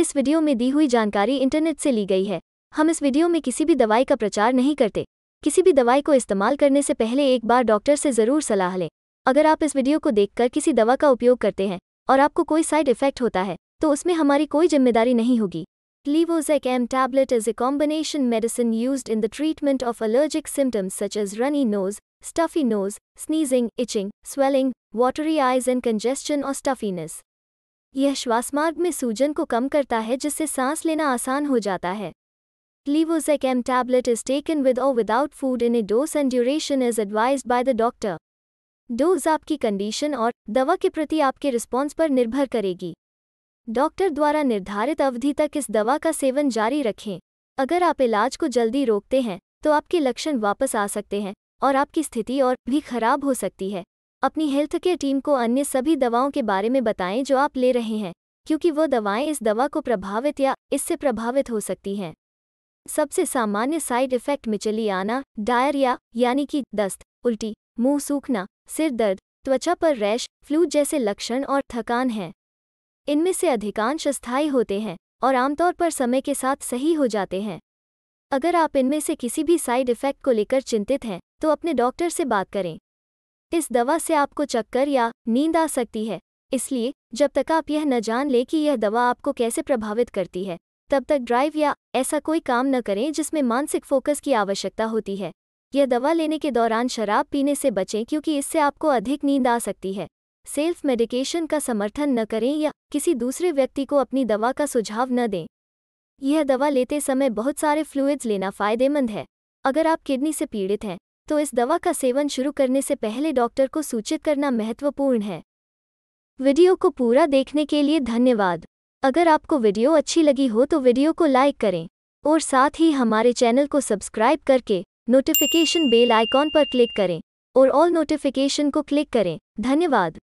इस वीडियो में दी हुई जानकारी इंटरनेट से ली गई है हम इस वीडियो में किसी भी दवाई का प्रचार नहीं करते किसी भी दवाई को इस्तेमाल करने से पहले एक बार डॉक्टर से जरूर सलाह लें अगर आप इस वीडियो को देखकर किसी दवा का उपयोग करते हैं और आपको कोई साइड इफेक्ट होता है तो उसमें हमारी कोई जिम्मेदारी नहीं होगी Levozec M tablet is a combination medicine use in the treatment of allergic symptoms such as runny nose stuffy nose sneezing itching swelling watery eyes and congestion और स्टफीनेस यह श्वासमार्ग में सूजन को कम करता है जिससे सांस लेना आसान हो जाता है Levozec M tablet is taken with और without food in a dose and duration is advise by the doctor dose आपकी कंडीशन और दवा के प्रति आपके रिस्पॉन्स पर निर्भर करेगी डॉक्टर द्वारा निर्धारित अवधि तक इस दवा का सेवन जारी रखें अगर आप इलाज को जल्दी रोकते हैं तो आपके लक्षण वापस आ सकते हैं और आपकी स्थिति और भी खराब हो सकती है अपनी हेल्थ केयर टीम को अन्य सभी दवाओं के बारे में बताएं जो आप ले रहे हैं क्योंकि वो दवाएं इस दवा को प्रभावित या इससे प्रभावित हो सकती हैं सबसे सामान्य साइड इफेक्ट मिचली आना डायरिया यानी कि दस्त उल्टी मुंह सूखना सिर दर्द त्वचा पर रैश फ्लू जैसे लक्षण और थकान हैं इनमें से अधिकांश अस्थायी होते हैं और आमतौर पर समय के साथ सही हो जाते हैं अगर आप इनमें से किसी भी साइड इफेक्ट को लेकर चिंतित हैं तो अपने डॉक्टर से बात करें इस दवा से आपको चक्कर या नींद आ सकती है इसलिए जब तक आप यह न जान ले कि यह दवा आपको कैसे प्रभावित करती है तब तक ड्राइव या ऐसा कोई काम न करें जिसमें मानसिक फोकस की आवश्यकता होती है यह दवा लेने के दौरान शराब पीने से बचें क्योंकि इससे आपको अधिक नींद आ सकती है सेल्फ मेडिकेशन का समर्थन न करें या किसी दूसरे व्यक्ति को अपनी दवा का सुझाव न दें यह दवा लेते समय बहुत सारे फ्लूइड्स लेना फ़ायदेमंद है अगर आप किडनी से पीड़ित हैं तो इस दवा का सेवन शुरू करने से पहले डॉक्टर को सूचित करना महत्वपूर्ण है वीडियो को पूरा देखने के लिए धन्यवाद अगर आपको वीडियो अच्छी लगी हो तो वीडियो को लाइक करें और साथ ही हमारे चैनल को सब्सक्राइब करके नोटिफिकेशन बेल आइकॉन पर क्लिक करें और ऑल नोटिफिकेशन को क्लिक करें धन्यवाद